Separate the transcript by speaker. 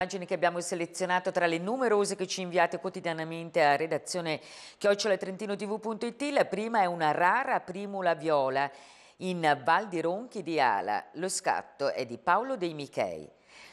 Speaker 1: Immagini che abbiamo selezionato tra le numerose che ci inviate quotidianamente a redazione chiocciolatrentinotv.it, la prima è una rara primula viola in Val di Ronchi di Ala. Lo scatto è di Paolo Dei Michei.